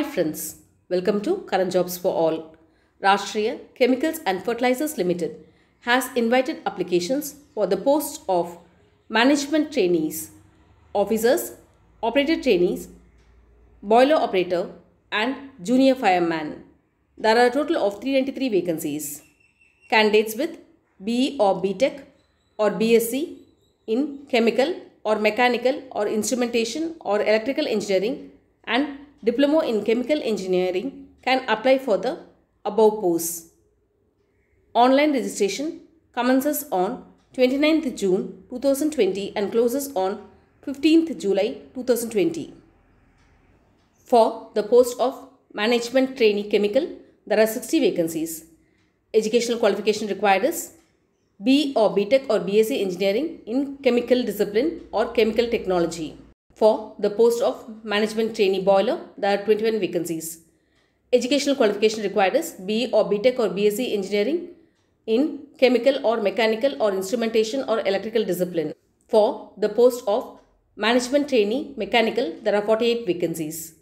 Hi friends, welcome to Current Jobs for All. Rashtriya Chemicals and Fertilizers Limited has invited applications for the posts of management trainees, officers, operator trainees, boiler operator and junior fireman. There are a total of 393 vacancies. Candidates with BE or BTech or BSc in chemical or mechanical or instrumentation or electrical engineering and Diploma in Chemical Engineering can apply for the above posts. Online registration commences on 29th June 2020 and closes on 15th July 2020. For the post of Management Trainee Chemical, there are 60 vacancies. Educational qualification required is B or BTech or BSc Engineering in Chemical Discipline or Chemical Technology for the post of management trainee boiler. There are 21 vacancies. Educational qualification required is BE or BTech or BSc engineering in chemical or mechanical or instrumentation or electrical discipline. For the post of management trainee mechanical, there are 48 vacancies.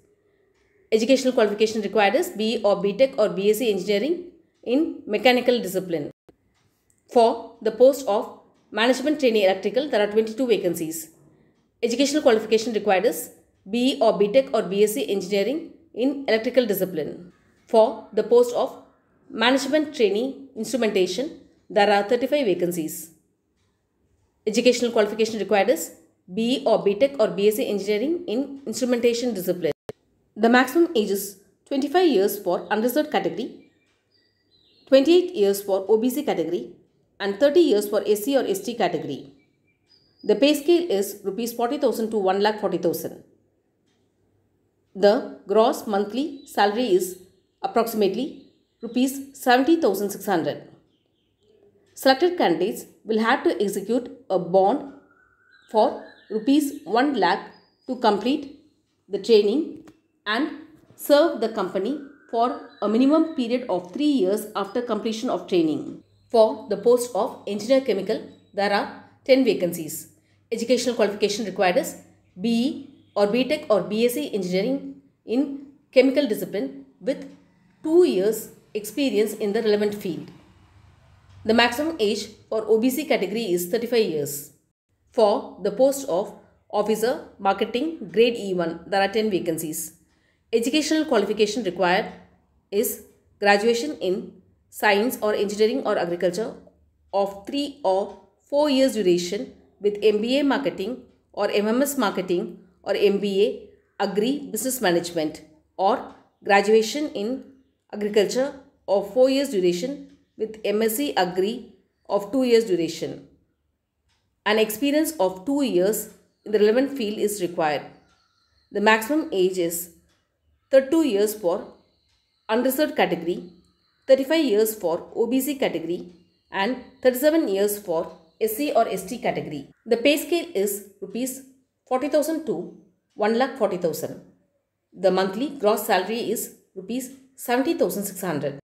Educational qualification required is BE or BTech or BSc engineering in mechanical discipline. For the post of management trainee electrical, there are 22 vacancies. Educational qualification required is BE or BTech or BSc Engineering in Electrical Discipline. For the post of Management Trainee Instrumentation, there are 35 vacancies. Educational qualification required is BE or BTech or BSc Engineering in Instrumentation Discipline. The maximum age is 25 years for unreserved category, 28 years for OBC category and 30 years for SC or ST category. The pay scale is rupees 40,000 to 1,40,000. The gross monthly salary is approximately rupees 70,600. Selected candidates will have to execute a bond for rupees 1 lakh to complete the training and serve the company for a minimum period of 3 years after completion of training. For the post of engineer chemical, there are 10 vacancies educational qualification required is BE or BTech or BSE engineering in chemical discipline with 2 years experience in the relevant field. The maximum age for OBC category is 35 years. For the post of Officer Marketing Grade E1 there are 10 vacancies. Educational qualification required is graduation in science or engineering or agriculture of 3 or 4 years duration with MBA Marketing or MMS Marketing or MBA Agri Business Management or graduation in Agriculture of 4 years duration with MSc Agri of 2 years duration. An experience of 2 years in the relevant field is required. The maximum age is 32 years for unreserved category, 35 years for OBC category and 37 years for SC or ST category. The pay scale is rupees 40,000 to 1,40,000. The monthly gross salary is rupees 70,600.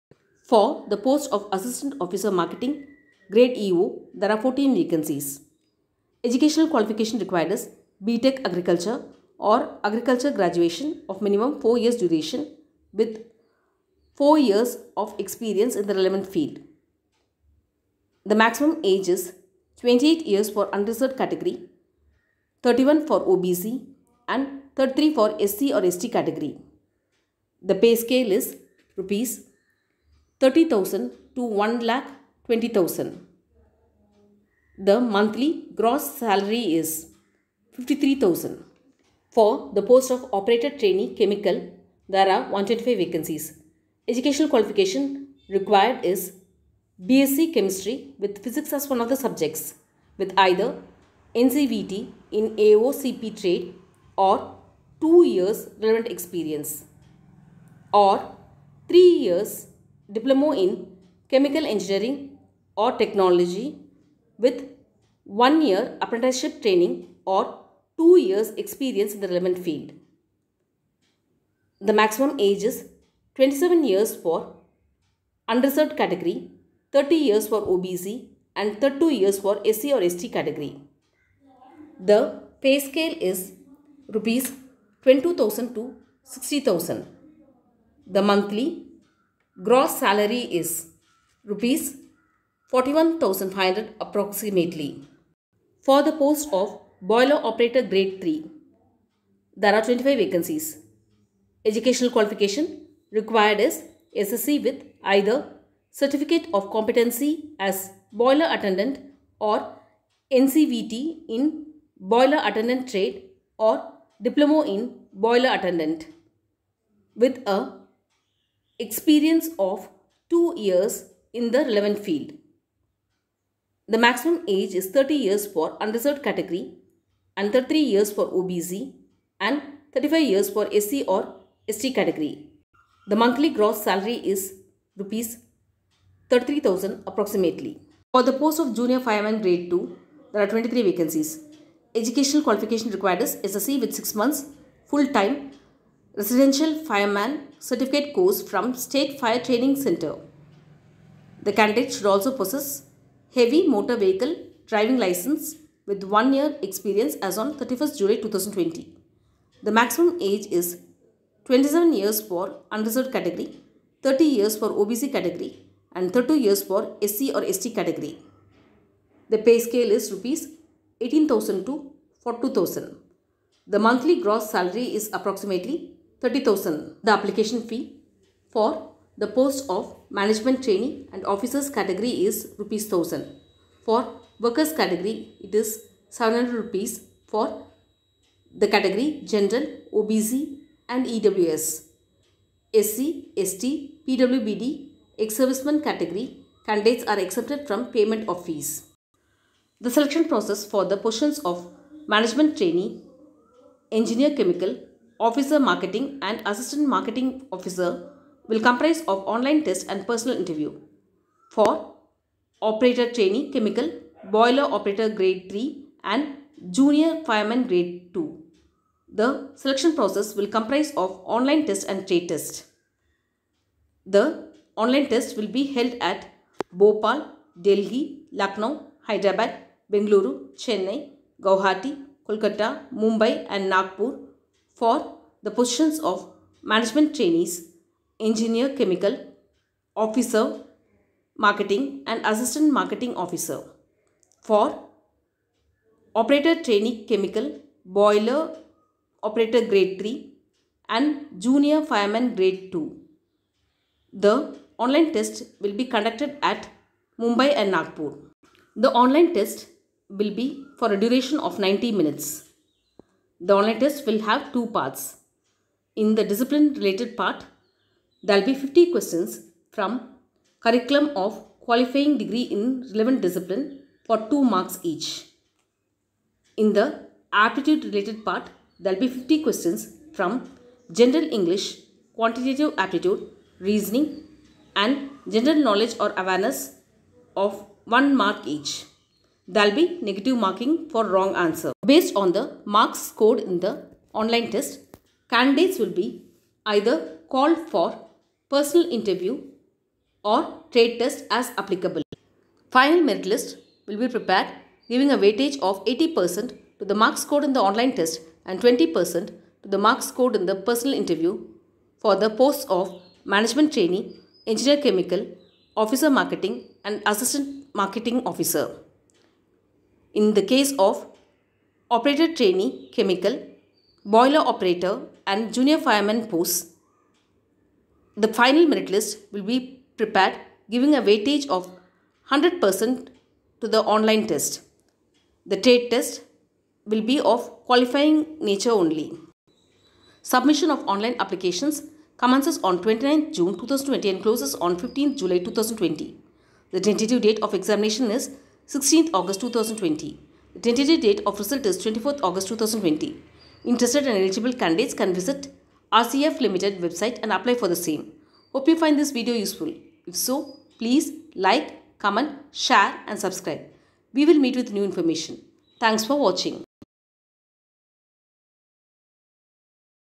For the post of Assistant Officer Marketing, Grade EO, there are 14 vacancies. Educational qualification required is BTech Agriculture or Agriculture graduation of minimum 4 years duration with 4 years of experience in the relevant field. The maximum age is 28 years for unreserved category, 31 for OBC and 33 for SC or ST category. The pay scale is rupees 30,000 to 1 lakh 20,000. The monthly gross salary is 53,000. For the post of operator trainee chemical, there are 125 vacancies. Educational qualification required is BSc Chemistry with Physics as one of the subjects with either NCVT in AOCP trade or 2 years relevant experience or 3 years diploma in Chemical Engineering or Technology with 1 year apprenticeship training or 2 years experience in the relevant field. The maximum age is 27 years for underserved category 30 years for OBC and 32 years for SC or ST category. The pay scale is rupees 22,000 to 60,000. The monthly gross salary is rupees 41,500 approximately. For the post of boiler operator grade 3, there are 25 vacancies. Educational qualification required is SSC with either Certificate of Competency as Boiler Attendant or NCVT in Boiler Attendant Trade or Diploma in Boiler Attendant with a experience of 2 years in the relevant field. The maximum age is 30 years for unreserved category and 33 years for OBC and 35 years for SC or ST category. The monthly gross salary is rupees 33,000 approximately. For the post of junior fireman grade 2, there are 23 vacancies. Educational qualification required is SSC with 6 months, full-time, residential fireman certificate course from State Fire Training Center. The candidate should also possess heavy motor vehicle driving license with 1 year experience as on 31st July 2020. The maximum age is 27 years for unreserved category, 30 years for OBC category, and 32 years for SC or ST category. The pay scale is rupees 18,000 to 42,000. The monthly gross salary is approximately 30,000. The application fee for the post of management trainee and officers category is rupees 1000. For workers category it is 700 rupees for the category general, OBC and EWS. SC, ST, PWBD Ex-serviceman category candidates are exempted from payment of fees. The selection process for the positions of management trainee, engineer chemical, officer marketing and assistant marketing officer will comprise of online test and personal interview. For operator trainee chemical, boiler operator grade 3 and junior fireman grade 2. The selection process will comprise of online test and trade test. The Online tests will be held at Bhopal, Delhi, Lucknow, Hyderabad, Bengaluru, Chennai, Guwahati, Kolkata, Mumbai and Nagpur for the positions of management trainees, engineer chemical, officer, marketing and assistant marketing officer. For operator trainee chemical, boiler operator grade 3 and junior fireman grade 2. The online test will be conducted at Mumbai and Nagpur. The online test will be for a duration of 90 minutes. The online test will have two parts. In the discipline related part, there will be 50 questions from curriculum of qualifying degree in relevant discipline for 2 marks each. In the aptitude related part, there will be 50 questions from general English, quantitative aptitude, reasoning and general knowledge or awareness of one mark each. There'll be negative marking for wrong answer. Based on the marks scored in the online test, candidates will be either called for personal interview or trade test as applicable. Final merit list will be prepared giving a weightage of 80% to the marks scored in the online test and 20% to the marks scored in the personal interview for the posts of management trainee engineer chemical, officer marketing and assistant marketing officer. In the case of operator trainee chemical, boiler operator and junior fireman posts, the final merit list will be prepared giving a weightage of 100% to the online test. The trade test will be of qualifying nature only. Submission of online applications commences on 29 June 2020 and closes on 15 July 2020. The tentative date of examination is 16th August 2020. The tentative date of result is 24th August 2020. Interested and eligible candidates can visit RCF Limited website and apply for the same. Hope you find this video useful. If so, please like, comment, share and subscribe. We will meet with new information. Thanks for watching.